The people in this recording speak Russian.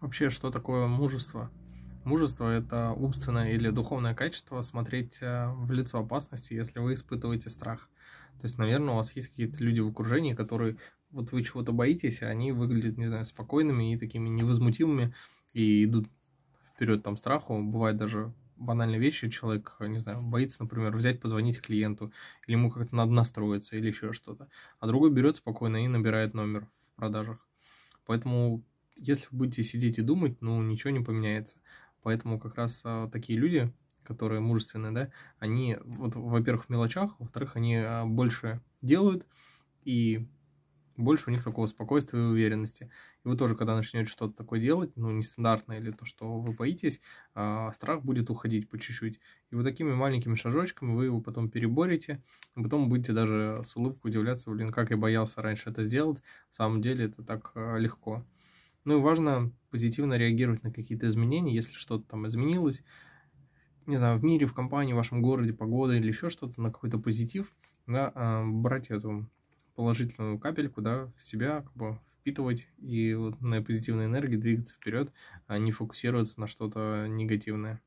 Вообще, что такое мужество? Мужество – это умственное или духовное качество смотреть э, в лицо опасности, если вы испытываете страх. То есть, наверное, у вас есть какие-то люди в окружении, которые вот вы чего-то боитесь, а они выглядят, не знаю, спокойными и такими невозмутимыми, и идут вперед там страху. Бывает даже банальные вещи, человек, не знаю, боится, например, взять, позвонить клиенту, или ему как-то надо настроиться, или еще что-то. А другой берет спокойно и набирает номер в продажах. Поэтому если вы будете сидеть и думать, ну, ничего не поменяется. Поэтому как раз а, такие люди, которые мужественные, да, они, вот, во-первых, в мелочах, во-вторых, они а, больше делают, и больше у них такого спокойствия и уверенности. И вы тоже, когда начнете что-то такое делать, ну, нестандартное или то, что вы боитесь, э, страх будет уходить по чуть-чуть. И вот такими маленькими шажочками вы его потом переборете, и потом будете даже с улыбкой удивляться, блин, как я боялся раньше это сделать. На самом деле это так легко. Ну и важно позитивно реагировать на какие-то изменения, если что-то там изменилось, не знаю, в мире, в компании, в вашем городе, погода или еще что-то, на какой-то позитив, да, а, брать эту положительную капельку, да, в себя, как бы впитывать и вот на позитивной энергии двигаться вперед, а не фокусироваться на что-то негативное.